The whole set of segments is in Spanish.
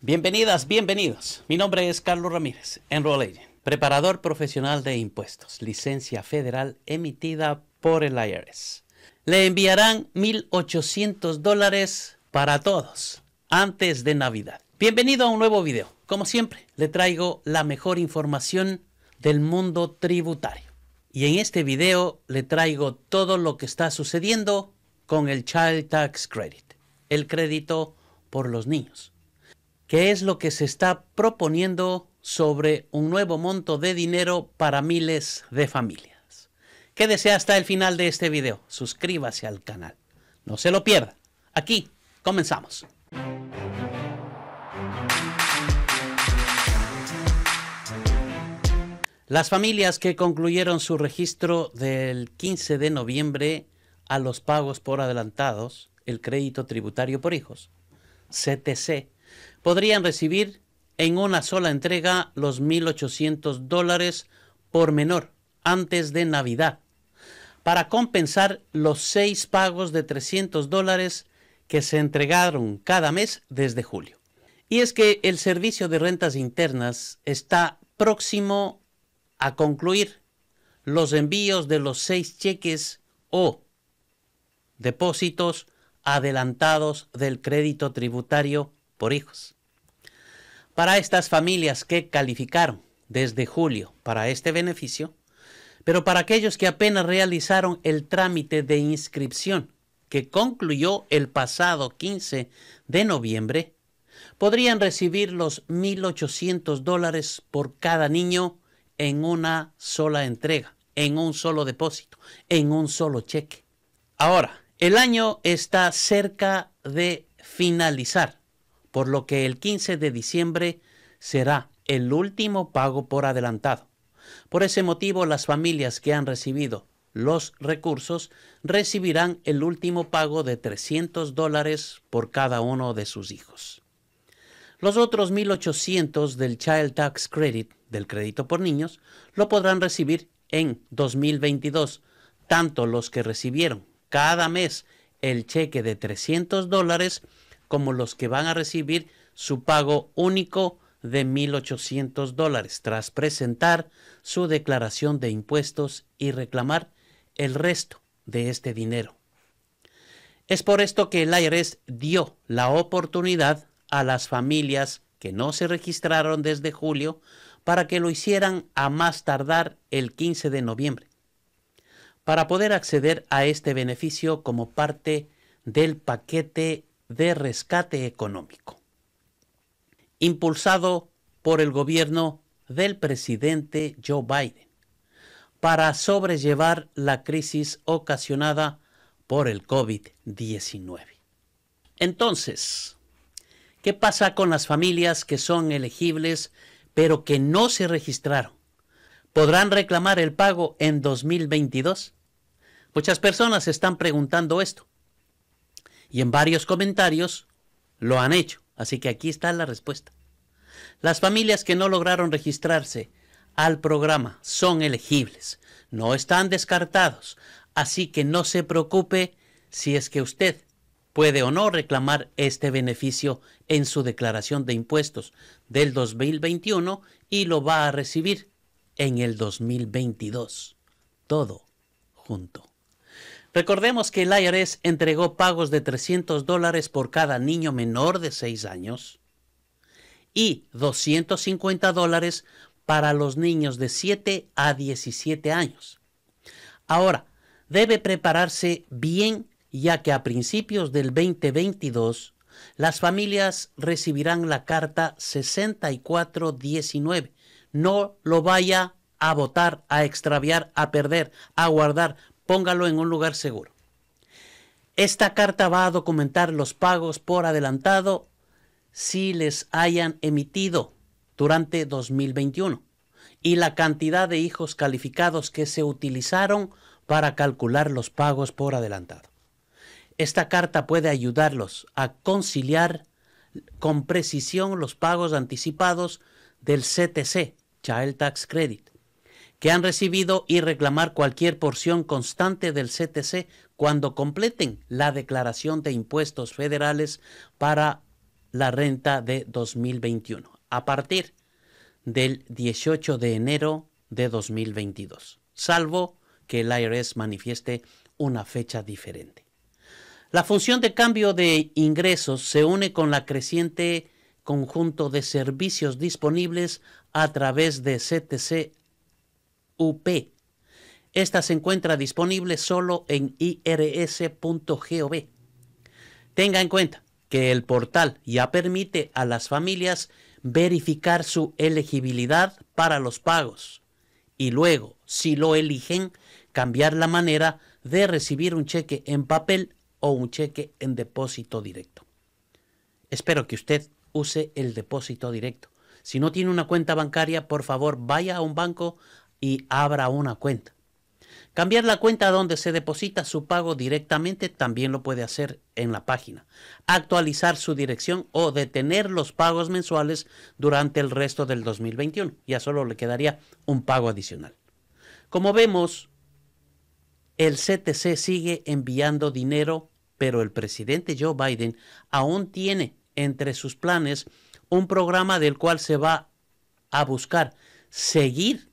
Bienvenidas, bienvenidos. Mi nombre es Carlos Ramírez, Enroll Agent, preparador profesional de impuestos, licencia federal emitida por el IRS. Le enviarán 1.800 dólares para todos antes de Navidad. Bienvenido a un nuevo video. Como siempre, le traigo la mejor información del mundo tributario. Y en este video le traigo todo lo que está sucediendo con el Child Tax Credit, el crédito por los niños ¿Qué es lo que se está proponiendo sobre un nuevo monto de dinero para miles de familias. Quédese hasta el final de este video, suscríbase al canal, no se lo pierda. Aquí comenzamos. Las familias que concluyeron su registro del 15 de noviembre a los pagos por adelantados, el crédito tributario por hijos, CTC, podrían recibir en una sola entrega los 1.800 dólares por menor antes de Navidad, para compensar los seis pagos de 300 dólares que se entregaron cada mes desde julio. Y es que el servicio de rentas internas está próximo a concluir los envíos de los seis cheques o depósitos adelantados del crédito tributario por hijos. Para estas familias que calificaron desde julio para este beneficio, pero para aquellos que apenas realizaron el trámite de inscripción, que concluyó el pasado 15 de noviembre, podrían recibir los 1.800 dólares por cada niño en una sola entrega, en un solo depósito, en un solo cheque. Ahora, el año está cerca de finalizar por lo que el 15 de diciembre será el último pago por adelantado. Por ese motivo, las familias que han recibido los recursos recibirán el último pago de 300 dólares por cada uno de sus hijos. Los otros 1.800 del Child Tax Credit, del crédito por niños, lo podrán recibir en 2022, tanto los que recibieron cada mes el cheque de 300 dólares como los que van a recibir su pago único de 1.800 dólares tras presentar su declaración de impuestos y reclamar el resto de este dinero. Es por esto que el IRS dio la oportunidad a las familias que no se registraron desde julio para que lo hicieran a más tardar el 15 de noviembre. Para poder acceder a este beneficio como parte del paquete de rescate económico, impulsado por el gobierno del presidente Joe Biden para sobrellevar la crisis ocasionada por el COVID-19. Entonces, ¿qué pasa con las familias que son elegibles pero que no se registraron? ¿Podrán reclamar el pago en 2022? Muchas personas están preguntando esto. Y en varios comentarios lo han hecho. Así que aquí está la respuesta. Las familias que no lograron registrarse al programa son elegibles, no están descartados, así que no se preocupe si es que usted puede o no reclamar este beneficio en su declaración de impuestos del 2021 y lo va a recibir en el 2022. Todo junto. Recordemos que el IRS entregó pagos de 300 dólares por cada niño menor de 6 años y 250 dólares para los niños de 7 a 17 años. Ahora, debe prepararse bien ya que a principios del 2022 las familias recibirán la carta 6419. No lo vaya a votar, a extraviar, a perder, a guardar, póngalo en un lugar seguro. Esta carta va a documentar los pagos por adelantado si les hayan emitido durante 2021 y la cantidad de hijos calificados que se utilizaron para calcular los pagos por adelantado. Esta carta puede ayudarlos a conciliar con precisión los pagos anticipados del CTC, Child Tax Credit, que han recibido y reclamar cualquier porción constante del CTC cuando completen la declaración de impuestos federales para la renta de 2021, a partir del 18 de enero de 2022, salvo que el IRS manifieste una fecha diferente. La función de cambio de ingresos se une con la creciente conjunto de servicios disponibles a través de CTC UP. Esta se encuentra disponible solo en irs.gov. Tenga en cuenta que el portal ya permite a las familias verificar su elegibilidad para los pagos y luego, si lo eligen, cambiar la manera de recibir un cheque en papel o un cheque en depósito directo. Espero que usted use el depósito directo. Si no tiene una cuenta bancaria, por favor vaya a un banco, y abra una cuenta. Cambiar la cuenta donde se deposita su pago directamente también lo puede hacer en la página. Actualizar su dirección o detener los pagos mensuales durante el resto del 2021. Ya solo le quedaría un pago adicional. Como vemos, el CTC sigue enviando dinero, pero el presidente Joe Biden aún tiene entre sus planes un programa del cual se va a buscar seguir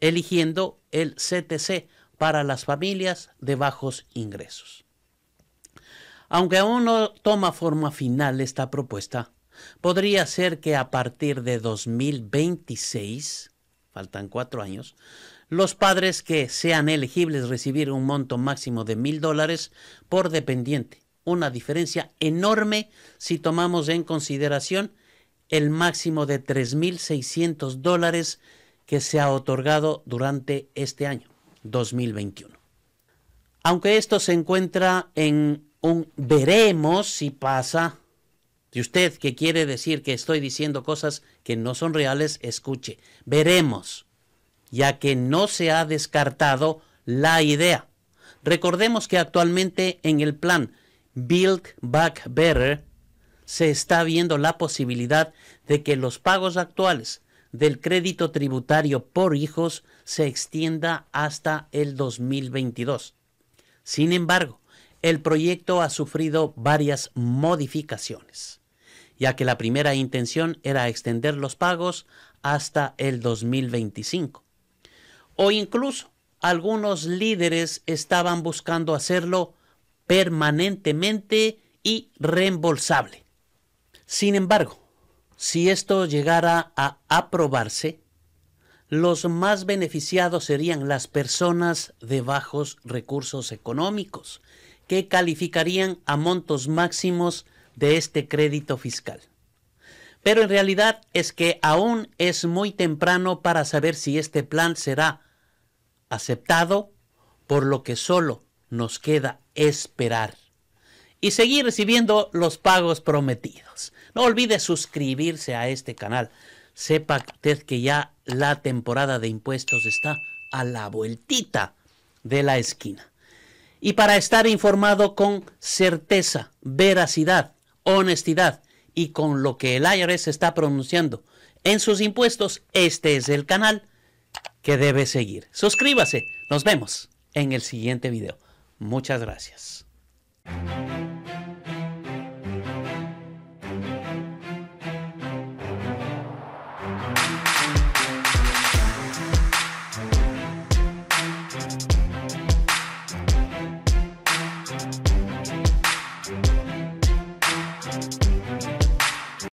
eligiendo el CTC para las familias de bajos ingresos. Aunque aún no toma forma final esta propuesta, podría ser que a partir de 2026, faltan cuatro años, los padres que sean elegibles recibir un monto máximo de mil dólares por dependiente, una diferencia enorme si tomamos en consideración el máximo de 3.600 dólares que se ha otorgado durante este año 2021. Aunque esto se encuentra en un veremos si pasa, si usted que quiere decir que estoy diciendo cosas que no son reales, escuche, veremos, ya que no se ha descartado la idea. Recordemos que actualmente en el plan Build Back Better se está viendo la posibilidad de que los pagos actuales del crédito tributario por hijos se extienda hasta el 2022. Sin embargo, el proyecto ha sufrido varias modificaciones, ya que la primera intención era extender los pagos hasta el 2025. O incluso algunos líderes estaban buscando hacerlo permanentemente y reembolsable. Sin embargo, si esto llegara a aprobarse, los más beneficiados serían las personas de bajos recursos económicos, que calificarían a montos máximos de este crédito fiscal. Pero en realidad es que aún es muy temprano para saber si este plan será aceptado, por lo que solo nos queda esperar y seguir recibiendo los pagos prometidos. No olvide suscribirse a este canal. Sepa usted que ya la temporada de impuestos está a la vueltita de la esquina. Y para estar informado con certeza, veracidad, honestidad y con lo que el IRS está pronunciando en sus impuestos, este es el canal que debe seguir. Suscríbase. Nos vemos en el siguiente video. Muchas gracias.